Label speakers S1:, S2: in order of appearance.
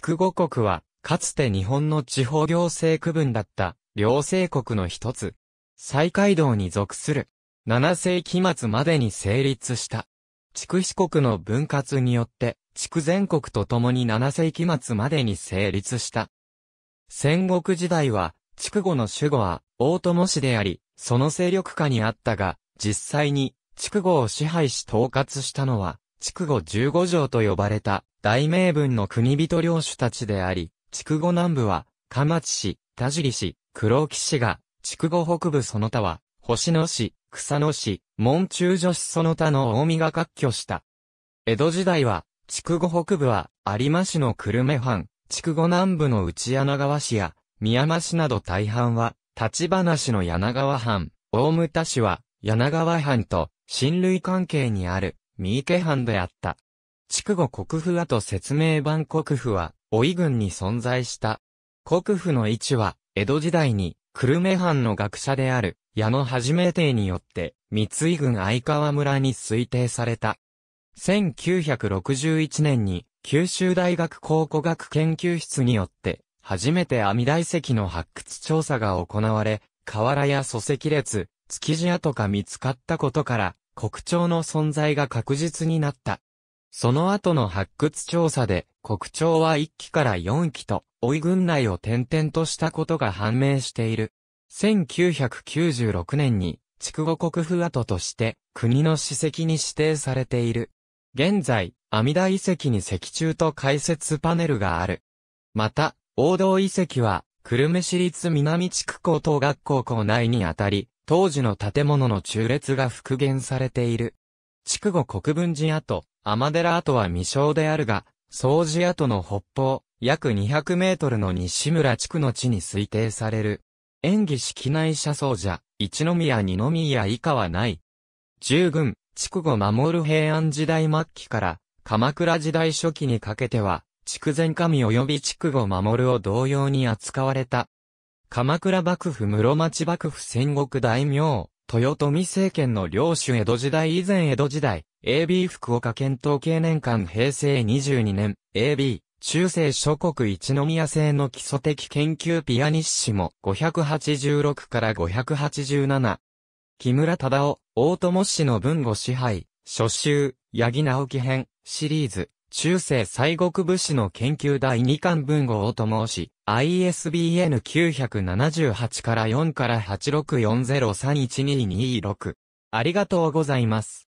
S1: 筑後国は、かつて日本の地方行政区分だった、両政国の一つ。西海道に属する。7世紀末までに成立した。筑四国の分割によって、筑全国と共に7世紀末までに成立した。戦国時代は、筑後の守護は、大友氏であり、その勢力下にあったが、実際に、筑後を支配し統括したのは、筑後十五条と呼ばれた大名分の国人領主たちであり、筑後南部は、鎌町市、田尻市、黒木市が、筑後北部その他は、星野市、草野市、門中女子その他の大見が割拠した。江戸時代は、筑後北部は、有馬市の久留米藩、筑後南部の内柳川市や、宮間市など大半は、立花市の柳川藩、大牟田市は、柳川藩と、親類関係にある、三池藩であった。筑後国府跡説明版国府は、老い郡に存在した。国府の位置は、江戸時代に、久留米藩の学者である、矢野はじめ帝によって、三井郡相川村に推定された。1961年に、九州大学考古学研究室によって、初めて阿弥大石の発掘調査が行われ、瓦や礎石列、築地跡が見つかったことから、国鳥の存在が確実になった。その後の発掘調査で、国鳥は1期から4期と、追い軍内を転々としたことが判明している。1996年に、筑後国府跡として、国の史跡に指定されている。現在、阿弥陀遺跡に石柱と解説パネルがある。また、王道遺跡は、久留米市立南地区高等学校校内にあたり、当時の建物の中列が復元されている。筑後国分寺跡、天寺跡は未詳であるが、掃除跡の北方、約200メートルの西村地区の地に推定される。演技式内社じゃ、一宮二宮以下はない。従軍、筑後守る平安時代末期から、鎌倉時代初期にかけては、筑前神及び筑後守るを同様に扱われた鎌倉幕府室町幕府戦国大名、豊臣政権の領主江戸時代以前江戸時代、AB 福岡県統計年間平成22年、AB、中世諸国一宮製の基礎的研究ピアニッシモ586から587。木村忠夫、大友氏の文語支配、初集、八木直樹編、シリーズ、中世西国武士の研究第2巻文号と申し、ISBN 978から4から864031226。ありがとうございます。